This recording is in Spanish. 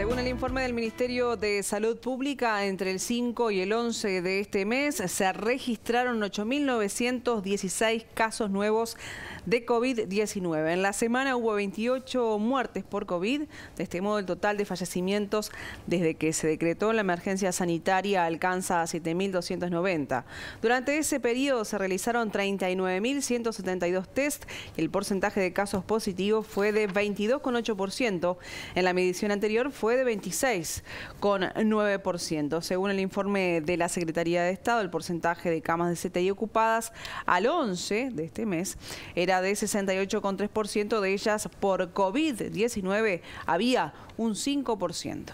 Según el informe del Ministerio de Salud Pública, entre el 5 y el 11 de este mes se registraron 8.916 casos nuevos de COVID-19. En la semana hubo 28 muertes por COVID. De este modo, el total de fallecimientos desde que se decretó la emergencia sanitaria alcanza a 7.290. Durante ese periodo se realizaron 39.172 test y el porcentaje de casos positivos fue de 22,8%. En la medición anterior fue fue de 26,9%. Según el informe de la Secretaría de Estado, el porcentaje de camas de CTI ocupadas al 11 de este mes era de 68,3%, de ellas por COVID-19 había un 5%.